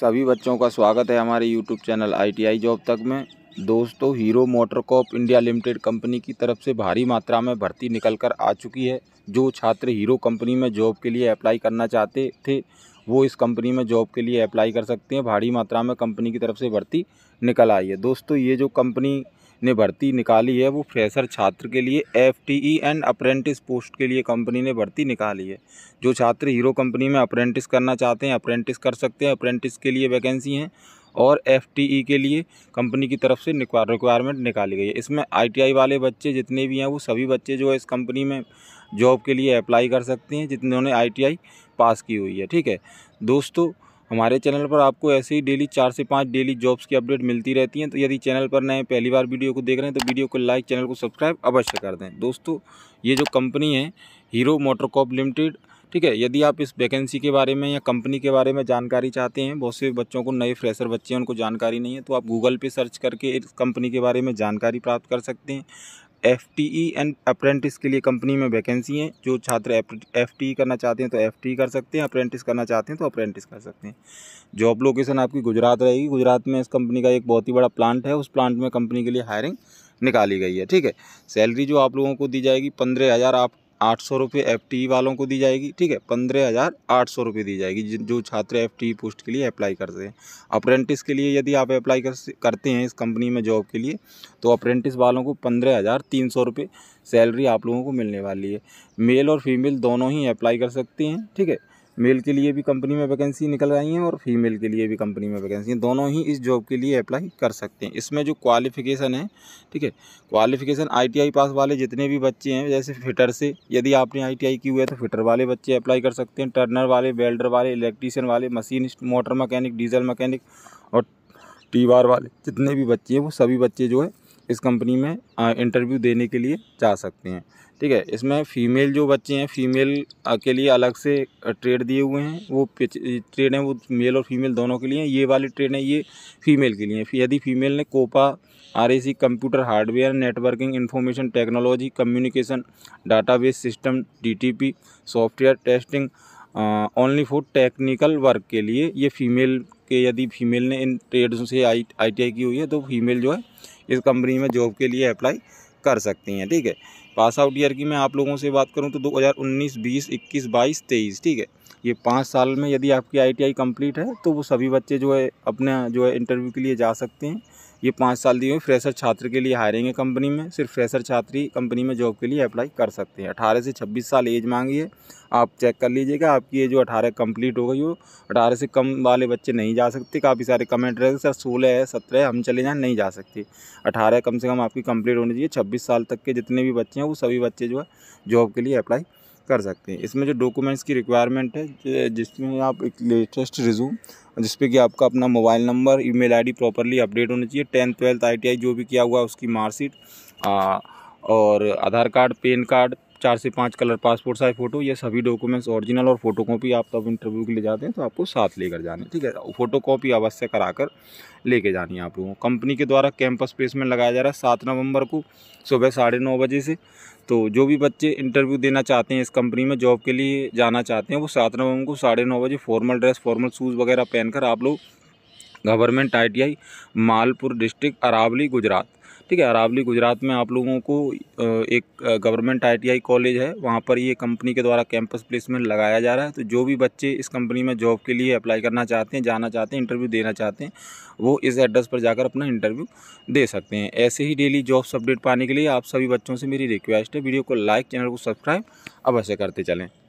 सभी बच्चों का स्वागत है हमारे YouTube चैनल आई जॉब तक में दोस्तों Hero Motocorp India limited company की तरफ से भारी मात्रा में भर्ती निकल कर आ चुकी है जो छात्र हीरो कंपनी में जॉब के लिए अप्लाई करना चाहते थे वो इस कंपनी में जॉब के लिए अप्लाई कर सकते हैं भारी मात्रा में कंपनी की तरफ से भर्ती निकल आई है दोस्तों ये जो कंपनी ने भर्ती निकाली है वो फ्रेशर छात्र के लिए एफ एंड अप्रेंटिस पोस्ट के लिए कंपनी ने भर्ती निकाली है जो छात्र हीरो कंपनी में अप्रेंटिस करना चाहते हैं अप्रेंटिस कर सकते हैं अप्रेंटिस के लिए वैकेंसी हैं और एफ के लिए कंपनी की तरफ से रिक्वायरमेंट निकाली गई है इसमें आई वाले बच्चे जितने भी हैं वो सभी बच्चे जो है इस कंपनी में जॉब के लिए अप्लाई कर सकते हैं जितने उन्होंने आई पास की हुई है ठीक है दोस्तों हमारे चैनल पर आपको ऐसे ही डेली चार से पाँच डेली जॉब्स की अपडेट मिलती रहती हैं तो यदि चैनल पर नए पहली बार वीडियो को देख रहे हैं तो वीडियो को लाइक चैनल को सब्सक्राइब अवश्य कर दें दोस्तों ये जो कंपनी है हीरो मोटरकॉप लिमिटेड ठीक है यदि आप इस वैकेंसी के बारे में या कंपनी के बारे में जानकारी चाहते हैं बहुत से बच्चों को नए फ्रेशर बच्चे हैं उनको जानकारी नहीं है तो आप गूगल पे सर्च करके इस कंपनी के बारे में जानकारी प्राप्त कर सकते हैं एफ एंड अप्रेंटिस के लिए कंपनी में वैकेंसी हैं जो छात्र एफ करना चाहते हैं तो एफ कर सकते हैं अप्रेंटिस करना चाहते हैं तो अप्रेंटिस कर सकते हैं जॉब लोकेशन आपकी गुजरात रहेगी गुजरात में इस कंपनी का एक बहुत ही बड़ा प्लांट है उस प्लांट में कंपनी के लिए हायरिंग निकाली गई है ठीक है सैलरी जो आप लोगों को दी जाएगी पंद्रह हज़ार आप आठ सौ रुपये एफ टी e वालों को दी जाएगी ठीक है पंद्रह हज़ार आठ सौ रुपये दी जाएगी जो छात्र एफ टी e पोस्ट के लिए अप्लाई करते हैं अप्रेंटिस के लिए यदि आप अप्लाई कर करते हैं इस कंपनी में जॉब के लिए तो अप्रेंटिस वालों को पंद्रह हज़ार तीन सौ रुपये सैलरी आप लोगों को मिलने वाली है मेल और फीमेल दोनों ही अप्लाई कर सकते हैं ठीक है मेल के लिए भी कंपनी में वैकेंसी निकल रही हैं और फीमेल के लिए भी कंपनी में वैकेंसी हैं दोनों ही इस जॉब के लिए अप्लाई कर सकते हैं इसमें जो क्वालिफ़िकेशन है ठीक है क्वालिफ़िकेशन आईटीआई पास वाले जितने भी बच्चे हैं जैसे फिटर से यदि आपने आईटीआई की हुई है तो फिटर वाले बच्चे अप्लाई कर सकते हैं टर्नर वाले वेल्डर वाले इलेक्ट्रीशियन वाले machine motor mechanic diesel mechanic और टी वाले जितने भी बच्चे हैं वो सभी बच्चे जो है इस कंपनी में इंटरव्यू देने के लिए जा सकते हैं ठीक है इसमें फ़ीमेल जो बच्चे हैं फ़ीमेल के लिए अलग से ट्रेड दिए हुए हैं वो ट्रेड हैं वो मेल और फीमेल दोनों के लिए हैं ये वाली ट्रेड हैं ये फ़ीमेल के लिए यदि फ़ीमेल ने COPA or computer hardware networking information technology communication database system D software testing only for technical work के लिए ये फ़ीमेल के यदि फीमेल ने इन ट्रेड्स से आई आई की हुई है तो फीमेल जो है इस कंपनी में जॉब के लिए अप्लाई कर सकती हैं ठीक है पास आउट ईयर की मैं आप लोगों से बात करूं तो 2019 20 21 22 23 ठीक है ये पाँच साल में यदि आपकी आईटीआई कंप्लीट है तो वो सभी बच्चे जो है अपना जो है इंटरव्यू के लिए जा सकते हैं ये पाँच साल दिए हुए फ्रेशर छात्र के लिए हायरिंग है कंपनी में सिर्फ फ्रेशर छात्र ही कंपनी में जॉब के लिए अप्लाई कर सकते हैं अठारह से छब्बीस साल एज मांगिए आप चेक कर लीजिएगा आपकी ये जो अठारह कंप्लीट हो गई हो अठारह से कम वाले बच्चे नहीं जा सकते काफ़ी सारे कमेंट रहे सर सोलह है सत्रह है हम चले जाएँ नहीं जा सकते अठारह कम से कम आपकी कंप्लीट होनी चाहिए छब्बीस साल तक के जितने भी बच्चे हैं वो सभी बच्चे जो है जॉब के लिए अप्लाई कर सकते हैं इसमें जो डॉक्यूमेंट्स की रिक्वायरमेंट है जिसमें आप एक लेटेस्ट रिज्यूम जिसपे कि आपका अपना mobile number email ID properly update होनी चाहिए टेंथ ट्वेल्थ आईटीआई जो भी किया हुआ है उसकी मार्कशीट और आधार कार्ड पेन कार्ड चार से पाँच कलर पासपोर्ट साइज फ़ोटो ये सभी डॉक्यूमेंट्स ओरिजिनल और फोटो कॉपी आप तब इंटरव्यू के लिए जाते हैं तो आपको साथ लेकर जाने ठीक है फोटो कॉपी अवश्य करा कर लेके जानी है आप लोगों को कंपनी के द्वारा कैंपस प्लेस में लगाया जा रहा है सात नवंबर को सुबह साढ़े नौ बजे से तो जो भी बच्चे इंटरव्यू देना चाहते हैं इस कंपनी में जॉब के लिए जाना चाहते हैं वो सात नवंबर को साढ़े नौ बजे फॉर्मल ड्रेस फॉर्मल शूज़ वगैरह पहनकर आप लोग government ITI Malpur district Aravalli Gujarat ठीक है अरावली गुजरात में आप लोगों को एक गवर्नमेंट आईटीआई कॉलेज है वहाँ पर ये कंपनी के द्वारा कैंपस प्लेसमेंट लगाया जा रहा है तो जो भी बच्चे इस कंपनी में जॉब के लिए अप्लाई करना चाहते हैं जाना चाहते हैं इंटरव्यू देना चाहते हैं वो इस एड्रेस पर जाकर अपना इंटरव्यू दे सकते हैं ऐसे ही डेली जॉब्स अपडेट पाने के लिए आप सभी बच्चों से मेरी रिक्वेस्ट है वीडियो को लाइक चैनल को सब्सक्राइब अवश्य करते चलें